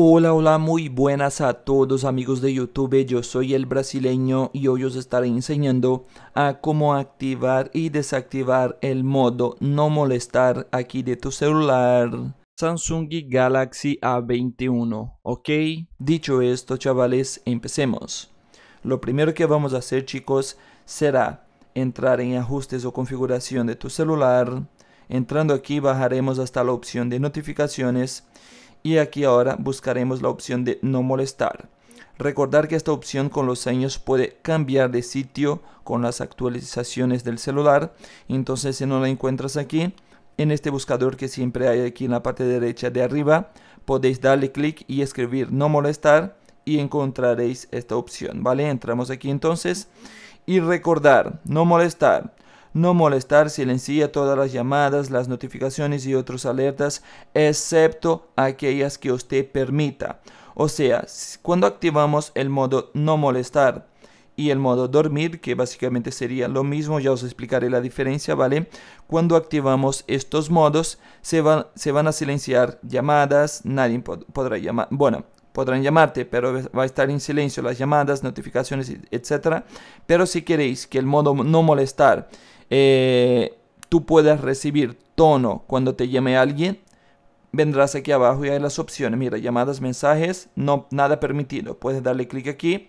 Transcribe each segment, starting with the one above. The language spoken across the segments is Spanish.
Hola, hola, muy buenas a todos amigos de YouTube, yo soy el brasileño y hoy os estaré enseñando a cómo activar y desactivar el modo no molestar aquí de tu celular Samsung Galaxy A21, ¿ok? Dicho esto chavales, empecemos. Lo primero que vamos a hacer chicos será entrar en ajustes o configuración de tu celular, entrando aquí bajaremos hasta la opción de notificaciones y aquí ahora buscaremos la opción de no molestar. Recordar que esta opción con los años puede cambiar de sitio con las actualizaciones del celular. Entonces si no la encuentras aquí, en este buscador que siempre hay aquí en la parte derecha de arriba, podéis darle clic y escribir no molestar y encontraréis esta opción, ¿vale? Entramos aquí entonces y recordar, no molestar no molestar, silencia todas las llamadas, las notificaciones y otros alertas, excepto aquellas que usted permita. O sea, cuando activamos el modo no molestar, y el modo dormir, que básicamente sería lo mismo, ya os explicaré la diferencia, ¿vale? Cuando activamos estos modos, se, van, se van a silenciar llamadas, nadie podrá llamar, bueno, podrán llamarte, pero va a estar en silencio las llamadas, notificaciones, etc. Pero si queréis que el modo no molestar eh, tú puedas recibir tono cuando te llame alguien, vendrás aquí abajo y hay las opciones. Mira, llamadas, mensajes, no, nada permitido. Puedes darle clic aquí.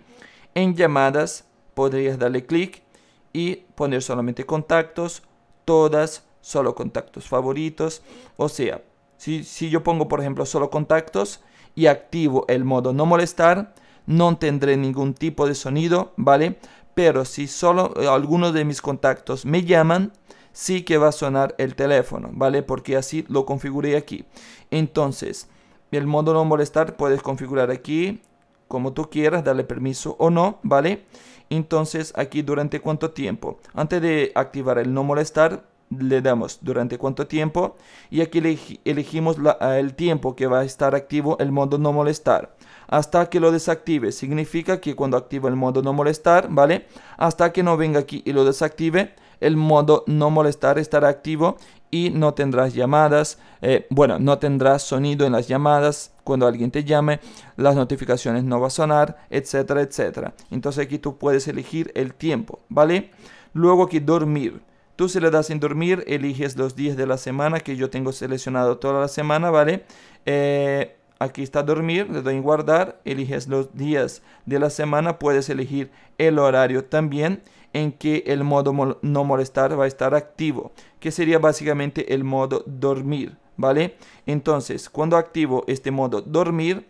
En llamadas podrías darle clic y poner solamente contactos, todas, solo contactos favoritos. O sea, si yo pongo por ejemplo solo contactos y activo el modo no molestar, no tendré ningún tipo de sonido, ¿vale? pero si solo eh, algunos de mis contactos me llaman, sí que va a sonar el teléfono, ¿vale? Porque así lo configuré aquí. Entonces, el modo no molestar puedes configurar aquí como tú quieras, darle permiso o no, ¿vale? Entonces, aquí durante cuánto tiempo. Antes de activar el no molestar, le damos durante cuánto tiempo y aquí elegimos el tiempo que va a estar activo el modo no molestar hasta que lo desactive significa que cuando activa el modo no molestar vale hasta que no venga aquí y lo desactive el modo no molestar estará activo y no tendrás llamadas eh, bueno no tendrás sonido en las llamadas cuando alguien te llame las notificaciones no va a sonar etcétera etcétera entonces aquí tú puedes elegir el tiempo vale luego aquí dormir Tú se le das en dormir, eliges los días de la semana que yo tengo seleccionado toda la semana, ¿vale? Eh, aquí está dormir, le doy en guardar, eliges los días de la semana, puedes elegir el horario también en que el modo no molestar va a estar activo, que sería básicamente el modo dormir, ¿vale? Entonces, cuando activo este modo dormir,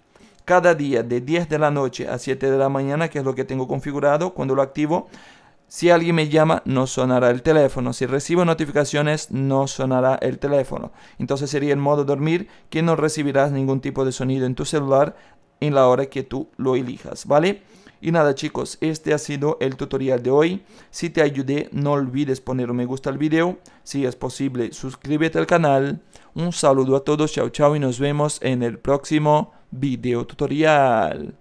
cada día de 10 de la noche a 7 de la mañana, que es lo que tengo configurado, cuando lo activo, si alguien me llama, no sonará el teléfono. Si recibo notificaciones, no sonará el teléfono. Entonces sería el modo dormir que no recibirás ningún tipo de sonido en tu celular en la hora que tú lo elijas, ¿vale? Y nada chicos, este ha sido el tutorial de hoy. Si te ayudé, no olvides poner un me gusta al video. Si es posible, suscríbete al canal. Un saludo a todos, chao chao y nos vemos en el próximo video tutorial.